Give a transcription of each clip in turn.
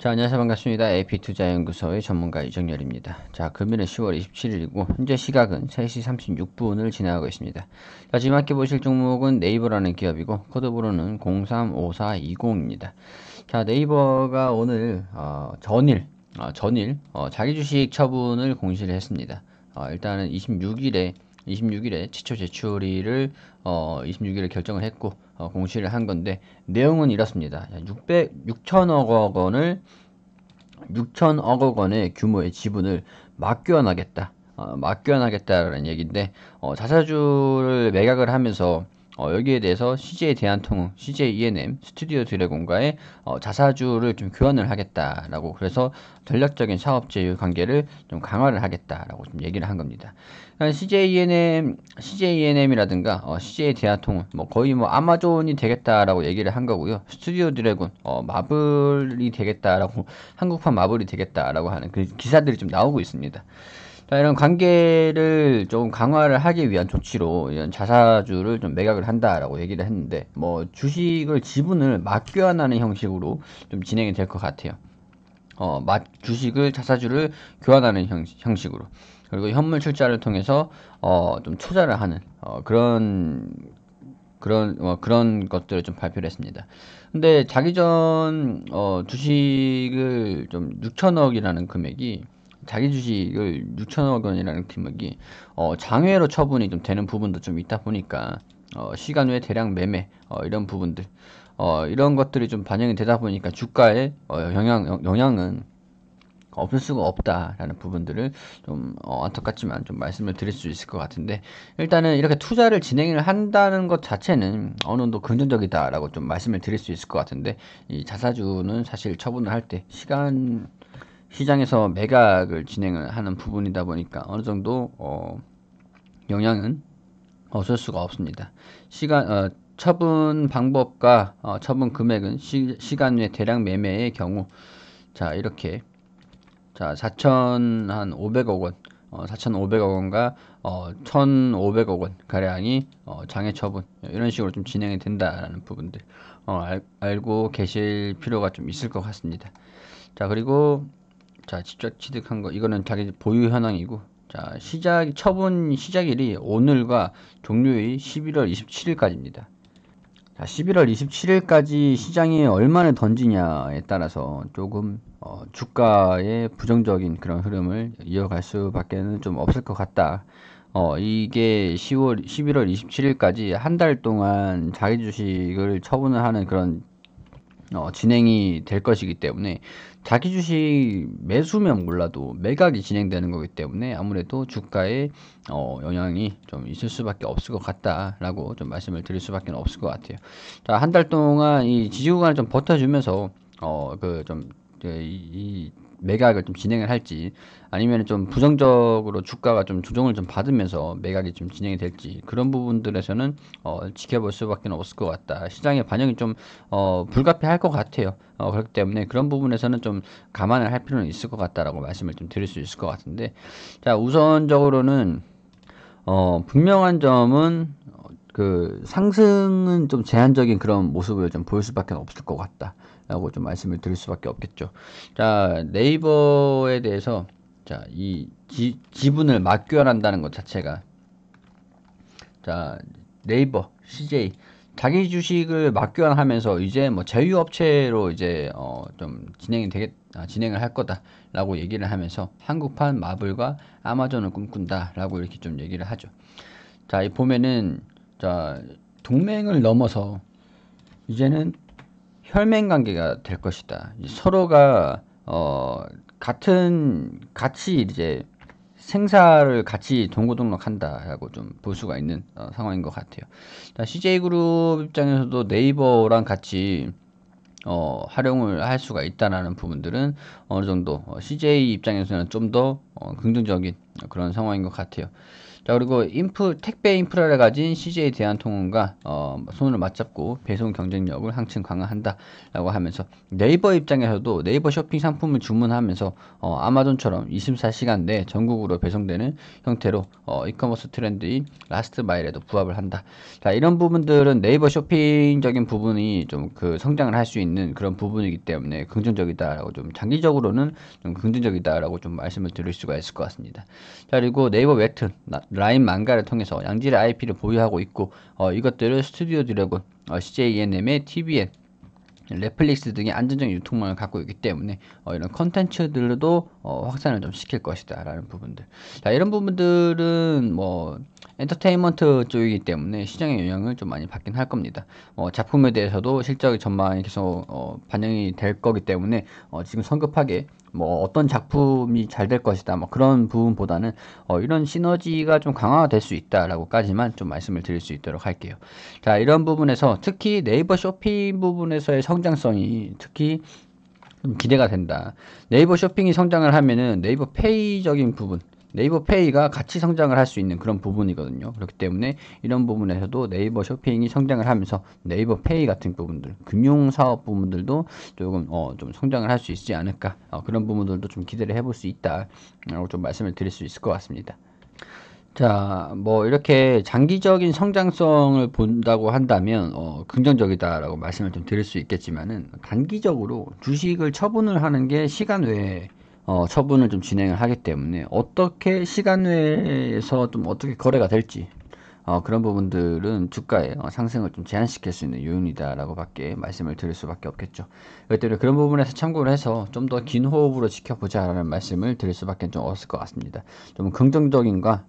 자, 안녕하세요. 반갑습니다. AP투자연구소의 전문가 이정열입니다. 자, 금일은 10월 27일이고, 현재 시각은 3시 36분을 지나가고 있습니다. 자, 지금 함께 보실 종목은 네이버라는 기업이고, 코드번호는 035420입니다. 자, 네이버가 오늘, 어, 전일, 어, 전일, 어, 자기 주식 처분을 공시를 했습니다. 어, 일단은 26일에 26일에 최초 제출일을 어, 26일에 결정을 했고 어, 공시를 한 건데 내용은 이렇습니다. 600 6천억 원을 6천억 원의 규모의 지분을 맡겨나겠다. 어, 맡겨나겠다라는 얘기인데 어, 자사주를 매각을 하면서 어, 여기에 대해서 CJ 대한통운, CJ E&M, n 스튜디오 드래곤과의 어, 자사주를 좀 교환을 하겠다라고 그래서 전략적인 사업 제휴 관계를 좀 강화를 하겠다라고 좀 얘기를 한 겁니다. 그러니까 CJ E&M, CJ E&M이라든가 어, CJ 대한통운, 뭐 거의 뭐 아마존이 되겠다라고 얘기를 한 거고요. 스튜디오 드래곤, 어, 마블이 되겠다라고 한국판 마블이 되겠다라고 하는 그 기사들이 좀 나오고 있습니다. 그러니까 이런 관계를 좀 강화를 하기 위한 조치로 이런 자사주를 좀 매각을 한다라고 얘기를 했는데 뭐 주식을 지분을 맞교환하는 형식으로 좀 진행이 될 것 같아요. 어, 맞 주식을 자사주를 교환하는 형, 형식으로 그리고 현물 출자를 통해서 어, 좀 투자를 하는 어, 그런 그런 어, 그런 것들을 좀 발표를 했습니다. 근데 자기 전 어, 주식을 좀 6천억이라는 금액이 자기주식을 6천억 원이라는 금액이 어, 장외로 처분이 좀 되는 부분도 좀 있다 보니까 어, 시간 후에 대량 매매 어, 이런 부분들 어, 이런 것들이 좀 반영이 되다 보니까 주가에 어, 영향 영향은 없을 수가 없다라는 부분들을 좀 어, 안타깝지만 좀 말씀을 드릴 수 있을 것 같은데 일단은 이렇게 투자를 진행을 한다는 것 자체는 어느 정도 긍정적이다라고 좀 말씀을 드릴 수 있을 것 같은데 이 자사주는 사실 처분을 할 때 시간 시장에서 매각을 진행을 하는 부분이다 보니까 어느 정도 어, 영향은 없을 수가 없습니다. 시간 어, 처분 방법과 어, 처분 금액은 시, 간외 대량 매매의 경우 자 이렇게 자 4,500억 원 어, 4,500억 원과 어, 1,500억 원 가량이 어, 장애 처분 이런 식으로 좀 진행이 된다라는 부분들 어, 알, 알고 계실 필요가 좀 있을 것 같습니다. 자 그리고 자, 직접 취득한 거. 이거는 자기 보유 현황이고. 자, 시작, 처분 시작일이 오늘과 종료일 11월 27일까지입니다. 자, 11월 27일까지 시장이 얼마나 던지냐에 따라서 조금 어, 주가의 부정적인 그런 흐름을 이어갈 수밖에는 좀 없을 것 같다. 어, 이게 10월, 11월 27일까지 한 달 동안 자기 주식을 처분을 하는 그런 어, 진행이 될 것이기 때문에 자기 주식 매수면 몰라도 매각이 진행되는 거기 때문에 아무래도 주가에 어, 영향이 좀 있을 수밖에 없을 것 같다라고 좀 말씀을 드릴 수밖에 없을 것 같아요. 자, 한 달 동안 이 지지구간을 좀 버텨주면서 어, 그 좀 이, 이 매각을 좀 진행을 할지 아니면 좀 부정적으로 주가가 좀 조정을 좀 받으면서 매각이 좀 진행이 될지 그런 부분들에서는 어, 지켜볼 수밖에 없을 것 같다. 시장의 반영이 좀 어, 불가피할 것 같아요. 어, 그렇기 때문에 그런 부분에서는 좀 감안을 할 필요는 있을 것 같다라고 말씀을 좀 드릴 수 있을 것 같은데 자 우선적으로는 어, 분명한 점은 어, 그 상승은 좀 제한적인 그런 모습을 좀 보일 수밖에 없을 것 같다. 라고 좀 말씀을 드릴 수밖에 없겠죠 자 네이버에 대해서 자이 지분을 맞교환한다는 것 자체가 자 네이버 CJ 자기 주식을 맞교환하면서 이제 뭐 제휴업체로 이제 어좀 진행이 되겠 아, 진행을 할 거다라고 얘기를 하면서 한국판 마블과 아마존을 꿈꾼다라고 이렇게 좀 얘기를 하죠. 자, 이 보면은 자 동맹을 넘어서 이제는 혈맹 관계가 될 것이다. 서로가 어, 같은 같이 이제 생사를 같이 동고동락한다라고 좀 볼 수가 있는 어, 상황인 것 같아요. 자, CJ 그룹 입장에서도 네이버랑 같이 어, 활용을 할 수가 있다라는 부분들은 어느 정도 어, CJ 입장에서는 좀 더 어, 긍정적인 그런 상황인 것 같아요. 자 그리고 인프 택배 인프라를 가진 CJ 대한통운과 어, 손을 맞잡고 배송 경쟁력을 한층 강화한다라고 하면서 네이버 입장에서도 네이버 쇼핑 상품을 주문하면서 어, 아마존처럼 24시간 내에 전국으로 배송되는 형태로 어, 이커머스 트렌드인 라스트 마일에도 부합을 한다. 자 이런 부분들은 네이버 쇼핑적인 부분이 좀 그 성장을 할 수 있는 그런 부분이기 때문에 긍정적이다라고 좀 장기적으로는 좀 긍정적이다라고 좀 말씀을 드릴 수가 있을 것 같습니다. 그리고 네이버 웹툰, 라인 망가를 통해서 양질의 IP를 보유하고 있고 어, 이것들을 스튜디오 드래곤, 어, CJNM의 e TVN, 넷플릭스 등의 안전적인 유통망을 갖고 있기 때문에 어, 이런 컨텐츠들도 어, 확산을 좀 시킬 것이다 라는 부분들 자 이런 부분들은 뭐 엔터테인먼트 쪽이기 때문에 시장의 영향을 좀 많이 받긴 할 겁니다 어, 작품에 대해서도 실적의 전망이 계속 어, 반영이 될 거기 때문에 어, 지금 성급하게 뭐 어떤 작품이 잘 될 것이다 뭐 그런 부분보다는 어 이런 시너지가 좀 강화될 수 있다라고까지만 좀 말씀을 드릴 수 있도록 할게요. 자 이런 부분에서 특히 네이버 쇼핑 부분에서의 성장성이 특히 기대가 된다. 네이버 쇼핑이 성장을 하면은 네이버 페이적인 부분 네이버 페이가 같이 성장을 할 수 있는 그런 부분이거든요. 그렇기 때문에 이런 부분에서도 네이버 쇼핑이 성장을 하면서 네이버 페이 같은 부분들, 금융 사업 부분들도 조금 어, 좀 성장을 할 수 있지 않을까 어, 그런 부분들도 좀 기대를 해볼 수 있다라고 좀 말씀을 드릴 수 있을 것 같습니다. 자, 뭐 이렇게 장기적인 성장성을 본다고 한다면 어, 긍정적이다라고 말씀을 좀 드릴 수 있겠지만은 단기적으로 주식을 처분을 하는 게 시간 외에 어, 처분을 좀 진행을 하기 때문에 어떻게 시간 외에서 좀 어떻게 거래가 될지 어, 그런 부분들은 주가의 어, 상승을 좀 제한시킬 수 있는 요인이다라고 밖에 말씀을 드릴 수밖에 없겠죠. 그렇기 때문에 그런 부분에서 참고를 해서 좀 더 긴 호흡으로 지켜보자라는 말씀을 드릴 수밖에 좀 없을 것 같습니다. 좀 긍정적인과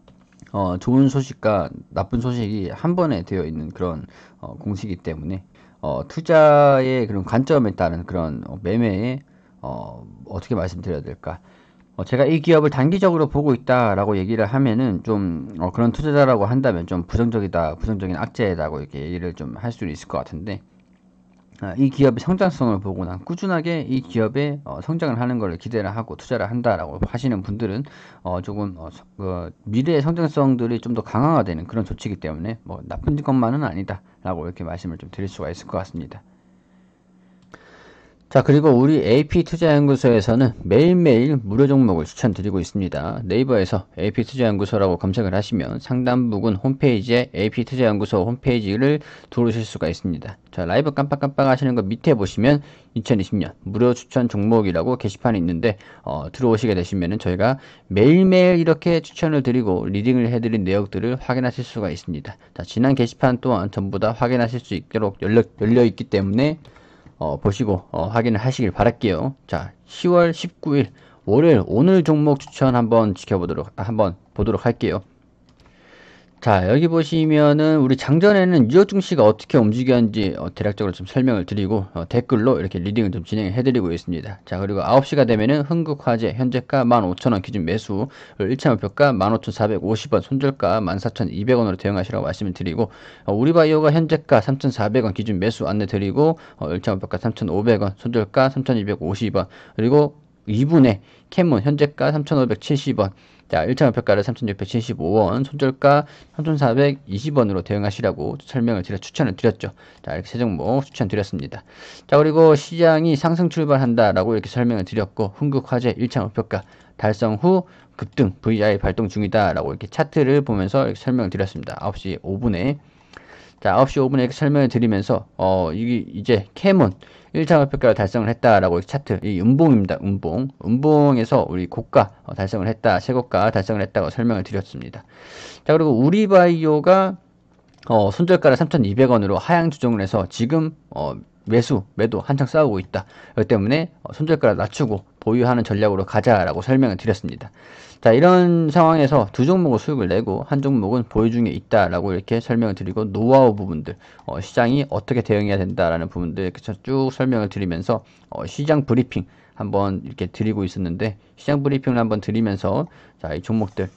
어, 좋은 소식과 나쁜 소식이 한 번에 되어 있는 그런 어, 공식이기 때문에 어, 투자의 그런 관점에 따른 그런 매매의 어, 어떻게 말씀드려야 될까? 어, 제가 이 기업을 단기적으로 보고 있다라고 얘기를 하면은 좀 어, 그런 투자자라고 한다면 좀 부정적이다, 부정적인 악재라고 이렇게 얘기를 좀 할 수 있을 것 같은데 어, 이 기업의 성장성을 보고 난 꾸준하게 이 기업의 어, 성장을 하는 것을 기대를 하고 투자를 한다라고 하시는 분들은 어, 조금 어, 그 미래의 성장성들이 좀 더 강화가 되는 그런 조치이기 때문에 뭐 나쁜 것만은 아니다라고 이렇게 말씀을 좀 드릴 수가 있을 것 같습니다. 자 그리고 우리 AP투자연구소에서는 매일매일 무료 종목을 추천드리고 있습니다. 네이버에서 AP투자연구소라고 검색을 하시면 상단 부분 홈페이지에 AP투자연구소 홈페이지를 들어오실 수가 있습니다. 자 라이브 깜빡깜빡 하시는 거 밑에 보시면 2020년 무료 추천 종목이라고 게시판이 있는데 어, 들어오시게 되시면 저희가 매일매일 이렇게 추천을 드리고 리딩을 해드린 내역들을 확인하실 수가 있습니다. 자 지난 게시판 또한 전부 다 확인하실 수 있도록 열려, 열려 있기 때문에 어, 보시고 어, 확인을 하시길 바랄게요. 자, 10월 19일 월요일 오늘 종목 추천 한번 지켜보도록 한번 보도록 할게요. 자, 여기 보시면은 우리 장전에는 유효 증시가 어떻게 움직였는지 어, 대략적으로 좀 설명을 드리고 어, 댓글로 이렇게 리딩을 좀 진행해 드리고 있습니다. 자, 그리고 9시가 되면은 흥국화재 현재가 15,000원 기준 매수, 1차 목표가 15,450원, 손절가 14,200원으로 대응하시라고 말씀을 드리고 어, 우리바이오가 현재가 3,400원 기준 매수 안내 드리고 어, 1차 목표가 3,500원, 손절가 3,250원, 그리고 2분의 캐문 현재가 3,570원 자 1차 목표가를 3,675원 손절가 3,420원으로 대응하시라고 설명을 드려 추천을 드렸죠 자 이렇게 세 종목 추천드렸습니다 자 그리고 시장이 상승 출발한다 라고 이렇게 설명을 드렸고 흥국화재 1차 목표가 달성 후 급등 VI 발동 중이다 라고 이렇게 차트를 보면서 이렇게 설명을 드렸습니다 9시 5분에 자 9시 5분에 이렇게 설명을 드리면서 어 이게 이제 캐문 1차 목표가를 달성을 했다라고 차트 이 음봉입니다. 음봉 음봉에서 우리 고가 어, 달성을 했다 최고가 달성을 했다고 설명을 드렸습니다. 자 그리고 우리바이오가 어, 손절가를 3,200원으로 하향 조정을 해서 지금 어, 매수, 매도 한창 싸우고 있다. 그렇기 때문에 손절가를 낮추고 보유하는 전략으로 가자라고 설명을 드렸습니다. 자, 이런 상황에서 두 종목을 수익을 내고 한 종목은 보유 중에 있다라고 이렇게 설명을 드리고 노하우 부분들, 어, 시장이 어떻게 대응해야 된다라는 부분들 이렇게 쭉 설명을 드리면서 어, 시장 브리핑 한번 이렇게 드리고 있었는데 시장 브리핑을 한번 드리면서 자, 이 종목들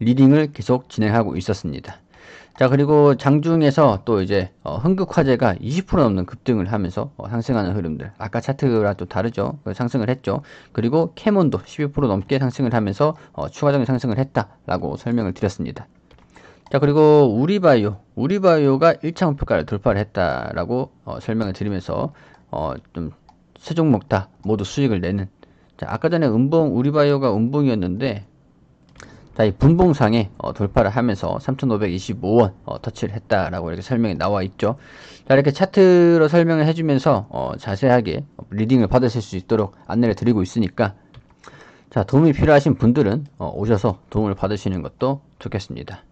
리딩을 계속 진행하고 있었습니다. 자 그리고 장중에서 또 이제 어, 흥국화재가 20% 넘는 급등을 하면서 어, 상승하는 흐름들 아까 차트랑 또 다르죠 그 상승을 했죠 그리고 캐몬도 12% 넘게 상승을 하면서 어, 추가적인 상승을 했다라고 설명을 드렸습니다 자 그리고 우리바이오 우리바이오가 1차 목표가를 돌파를 했다라고 어, 설명을 드리면서 어, 좀 세종목다 모두 수익을 내는 자 아까 전에 은봉 우리바이오가 은봉이었는데 자, 이 분봉상에 어, 돌파를 하면서 3,525원 어, 터치를 했다라고 이렇게 설명이 나와 있죠. 자, 이렇게 차트로 설명을 해주면서 어, 자세하게 리딩을 받으실 수 있도록 안내를 드리고 있으니까 자, 도움이 필요하신 분들은 어, 오셔서 도움을 받으시는 것도 좋겠습니다.